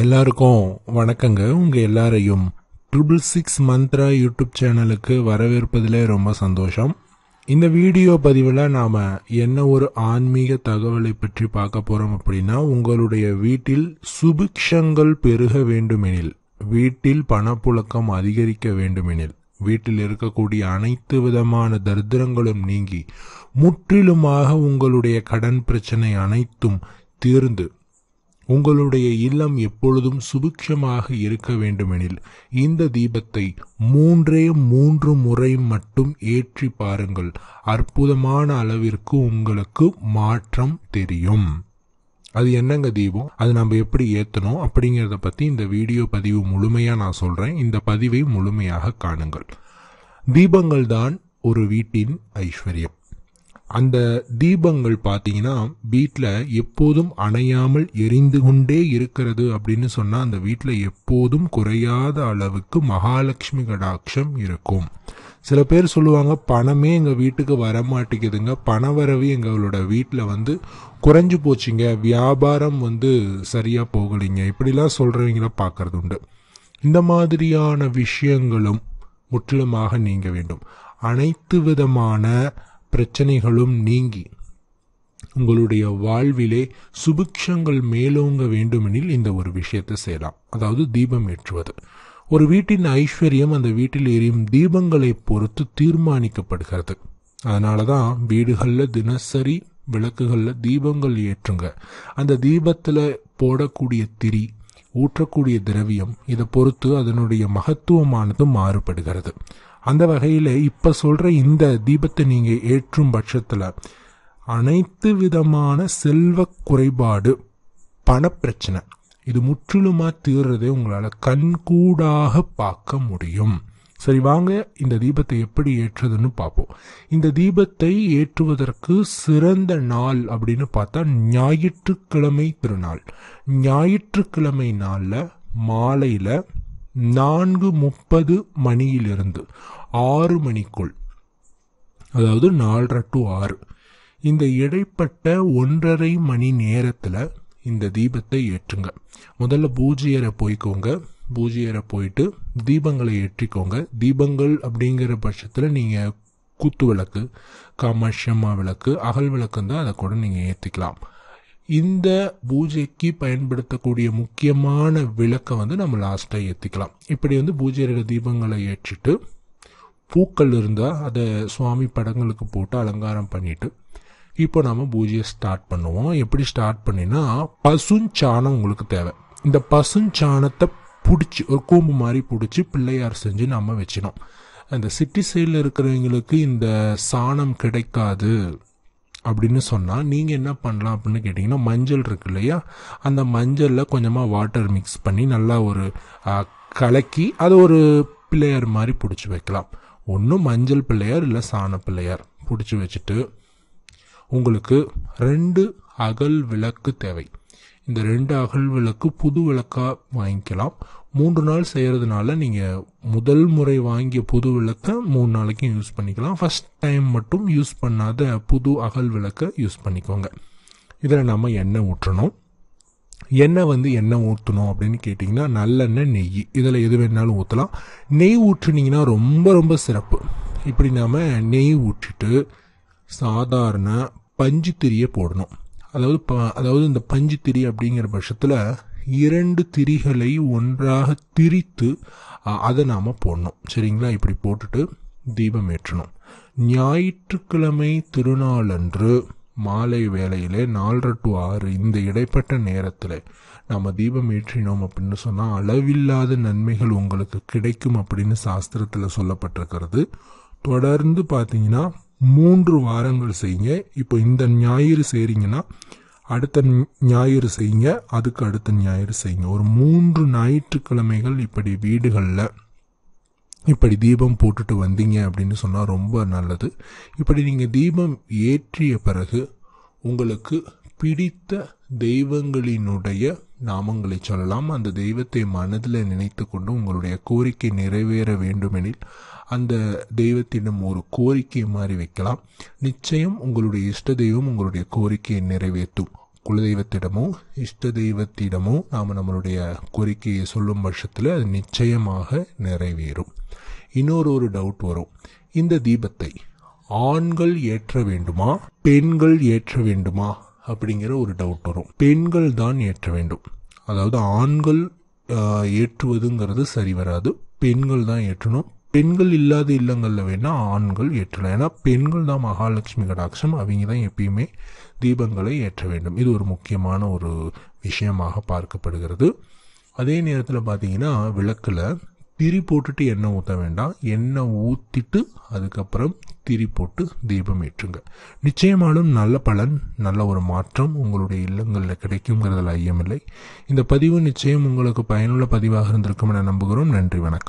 எல்லாருக்கும் வணக்கங்க உங்கள் எல்லாரையும் ட்ரிபிள் சிக்ஸ் மந்த்ரா யூடியூப் சேனலுக்கு வரவேற்பதில் ரொம்ப சந்தோஷம் இந்த வீடியோ பதிவில் நாம் என்ன ஒரு ஆன்மீக தகவலை பற்றி பார்க்க போகிறோம் அப்படின்னா உங்களுடைய வீட்டில் சுபிக்ஷங்கள் பெருக வேண்டுமெனில் வீட்டில் பணப்புழக்கம் அதிகரிக்க வேண்டுமெனில் வீட்டில் இருக்கக்கூடிய அனைத்து விதமான தரித்திரங்களும் நீங்கி முற்றிலுமாக உங்களுடைய கடன் பிரச்சனை அனைத்தும் தீர்ந்து உங்களுடைய இல்லம் எப்பொழுதும் சுபிக்ஷமாக இருக்க வேண்டுமெனில் இந்த தீபத்தை மூன்றே மூன்று முறை மட்டும் ஏற்றி பாருங்கள் அற்புதமான அளவிற்கு உங்களுக்கு மாற்றம் தெரியும் அது என்னங்க தீபம் அது நம்ம எப்படி ஏற்றணும் அப்படிங்கிறத பற்றி இந்த வீடியோ பதிவு முழுமையாக நான் சொல்கிறேன் இந்த பதிவை முழுமையாக காணுங்கள் தீபங்கள் தான் ஒரு வீட்டின் ஐஸ்வர்யம் அந்த தீபங்கள் பார்த்தீங்கன்னா வீட்டில் எப்போதும் அணையாமல் எரிந்து கொண்டே இருக்கிறது அப்படின்னு சொன்னால் அந்த வீட்டில் எப்போதும் குறையாத அளவுக்கு மகாலட்சுமி கடாட்சம் இருக்கும் சில பேர் சொல்லுவாங்க பணமே எங்கள் வீட்டுக்கு வரமாட்டேங்குதுங்க வரவு எங்களோட வீட்டில் வந்து குறைஞ்சு போச்சுங்க வியாபாரம் வந்து சரியாக போகலைங்க இப்படிலாம் சொல்கிறவங்கள பார்க்கறது உண்டு இந்த மாதிரியான விஷயங்களும் முற்றிலுமாக நீங்க வேண்டும் அனைத்து விதமான பிரச்சனைகளும் நீங்கி உங்களுடைய வாழ்விலே சுபிக்ஷங்கள் மேலோங்க வேண்டுமெனில் இந்த ஒரு விஷயத்தை செய்யலாம் அதாவது தீபம் ஏற்றுவது ஒரு வீட்டின் ஐஸ்வர்யம் அந்த வீட்டில் எரியும் தீபங்களை பொறுத்து தீர்மானிக்கப்படுகிறது அதனால தான் வீடுகளில் தினசரி விளக்குகளில் தீபங்கள் ஏற்றுங்க அந்த தீபத்தில் போடக்கூடிய திரி ஊற்றக்கூடிய திரவியம் இதை பொறுத்து அதனுடைய மகத்துவமானது மாறுபடுகிறது அந்த வகையில் இப்போ சொல்கிற இந்த தீபத்தை நீங்கள் ஏற்றும் பட்சத்தில் அனைத்து விதமான செல்வ குறைபாடு பணப்பிரச்சனை இது முற்றிலுமாக தீர்றதை உங்களால் கண்கூடாக பார்க்க முடியும் சரி வாங்க இந்த தீபத்தை எப்படி ஏற்றுதுன்னு பார்ப்போம் இந்த தீபத்தை ஏற்றுவதற்கு சிறந்த நாள் அப்படின்னு பார்த்தா ஞாயிற்றுக்கிழமை திருநாள் ஞாயிற்றுக்கிழமை நாளில் மாலையில் நான்கு முப்பது மணியிலிருந்து ஆறு மணிக்குள் அதாவது நாலரை டு ஆறு இந்த இடைப்பட்ட ஒன்றரை மணி நேரத்தில் இந்த தீபத்தை ஏற்றுங்க முதல்ல பூஜையரை போய்க்கோங்க பூஜையரை போயிட்டு தீபங்களை ஏற்றிக்கோங்க தீபங்கள் அப்படிங்கிற பட்சத்தில் நீங்கள் குத்து விளக்கு கமஷமா விளக்கு அகல் விளக்குன்னு தான் அதை கூட நீங்கள் ஏற்றிக்கலாம் இந்த பூஜைக்கு பயன்படுத்தக்கூடிய முக்கியமான விளக்கை வந்து நம்ம லாஸ்ட்டாக ஏற்றிக்கலாம் இப்படி வந்து பூஜை தீபங்களை ஏற்றிட்டு பூக்கள் இருந்தால் அதை சுவாமி படங்களுக்கு போட்டு அலங்காரம் பண்ணிவிட்டு இப்போ நம்ம பூஜையை ஸ்டார்ட் பண்ணுவோம் எப்படி ஸ்டார்ட் பண்ணினா பசுஞ்சாணம் உங்களுக்கு தேவை இந்த பசுஞ்சாணத்தை பிடிச்சி ஒரு கூம்பு மாதிரி பிடிச்சி பிள்ளையார் செஞ்சு நம்ம வச்சினோம் அந்த சிட்டி சைடில் இருக்கிறவங்களுக்கு இந்த சாணம் கிடைக்காது அப்படின்னு சொன்னால் நீங்கள் என்ன பண்ணலாம் அப்படின்னு கேட்டிங்கன்னா மஞ்சள் இருக்கு இல்லையா அந்த மஞ்சளில் கொஞ்சமாக வாட்டர் மிக்ஸ் பண்ணி நல்லா ஒரு கலக்கி அது ஒரு பிள்ளையார் மாதிரி பிடிச்சி வைக்கலாம் ஒன்றும் மஞ்சள் பிள்ளையார் இல்லை சாண பிள்ளையார் பிடிச்சி வச்சுட்டு உங்களுக்கு ரெண்டு அகல் விளக்கு தேவை இந்த ரெண்டு அகல் விளக்கு புது விளக்காக வாங்கிக்கலாம் மூன்று நாள் செய்கிறதுனால நீங்கள் முதல் முறை வாங்கிய புது விளக்கை மூணு நாளைக்கும் யூஸ் பண்ணிக்கலாம் ஃபஸ்ட் டைம் மட்டும் யூஸ் பண்ணாத புது அகல் விளக்கை யூஸ் பண்ணிக்கோங்க இதில் நம்ம எண்ணெய் ஊற்றணும் எண்ணெய் வந்து எண்ணெய் ஊற்றணும் அப்படின்னு கேட்டிங்கன்னா நல்லெண்ணெய் நெய் இதில் எது வேணாலும் ஊற்றலாம் நெய் ஊற்றுனீங்கன்னா ரொம்ப ரொம்ப சிறப்பு இப்படி நாம் நெய் ஊற்றிட்டு சாதாரண பஞ்சு திரியை போடணும் அதாவது ப அதாவது இந்த பஞ்சு திரி அப்படிங்கிற பட்சத்தில் இரண்டு திரிகளை ஒன்றாக திரித்து அதை நாம் போடணும் சரிங்களா இப்படி போட்டுட்டு தீபம் ஏற்றணும் ஞாயிற்றுக்கிழமை திருநாளன்று மாலை வேளையிலே நாலரை டு ஆறு இந்த இடைப்பட்ட நேரத்தில் நாம் தீபம் ஏற்றினோம் அப்படின்னு சொன்னால் அளவில்லாத நன்மைகள் உங்களுக்கு கிடைக்கும் அப்படின்னு சாஸ்திரத்தில் சொல்லப்பட்டிருக்கிறது தொடர்ந்து பார்த்தீங்கன்னா மூன்று வாரங்கள் செய்யுங்க இப்போ இந்த ஞாயிறு செய்கிறீங்கன்னா அடுத்த ஞாயிறு செய்யுங்க அதுக்கு அடுத்த ஞாயிறு செய்யுங்க ஒரு மூன்று ஞாயிற்றுக்கிழமைகள் இப்படி வீடுகளில் இப்படி தீபம் போட்டுட்டு வந்தீங்க அப்படின்னு சொன்னால் ரொம்ப நல்லது இப்படி நீங்கள் தீபம் ஏற்றிய பிறகு உங்களுக்கு பிடித்த தெய்வங்களினுடைய நாமங்களை சொல்லலாம் அந்த தெய்வத்தை மனதில் நினைத்து கொண்டு உங்களுடைய கோரிக்கை நிறைவேற வேண்டுமெனில் அந்த தெய்வத்திடம் ஒரு கோரிக்கை மாதிரி வைக்கலாம் நிச்சயம் உங்களுடைய இஷ்ட தெய்வம் உங்களுடைய கோரிக்கையை நிறைவேற்றும் குலதெய்வத்திடமோ இஷ்ட தெய்வத்திடமோ நாம் நம்மளுடைய கோரிக்கையை சொல்லும் பட்சத்தில் அது நிச்சயமாக நிறைவேறும் இன்னொரு ஒரு டவுட் வரும் இந்த தீபத்தை ஆண்கள் ஏற்ற வேண்டுமா பெண்கள் ஏற்ற வேண்டுமா அப்படிங்கிற ஒரு டவுட் வரும் பெண்கள் தான் ஏற்ற வேண்டும் அதாவது ஆண்கள் ஏற்றுவதுங்கிறது சரி வராது பெண்கள் தான் ஏற்றணும் பெண்கள் இல்லாத இல்லங்களில் வேணால் ஆண்கள் ஏற்றலாம் ஏன்னா பெண்கள் தான் மகாலட்சுமி கடாட்சம் அவங்க தான் எப்பயுமே தீபங்களை ஏற்ற வேண்டும் இது ஒரு முக்கியமான ஒரு விஷயமாக பார்க்கப்படுகிறது அதே நேரத்தில் பார்த்தீங்கன்னா விளக்கில் திரி போட்டுட்டு எண்ணெய் ஊற்ற வேண்டாம் எண்ணெய் ஊற்றிட்டு அதுக்கப்புறம் திரி போட்டு தீபம் ஏற்றுங்க நிச்சயமாலும் நல்ல பலன் நல்ல ஒரு மாற்றம் உங்களுடைய இல்லங்களில் கிடைக்குங்கிறதுல ஐயமில்லை இந்த பதிவு நிச்சயம் உங்களுக்கு பயனுள்ள பதிவாக இருந்திருக்கும் என நம்புகிறோம் நன்றி வணக்கம்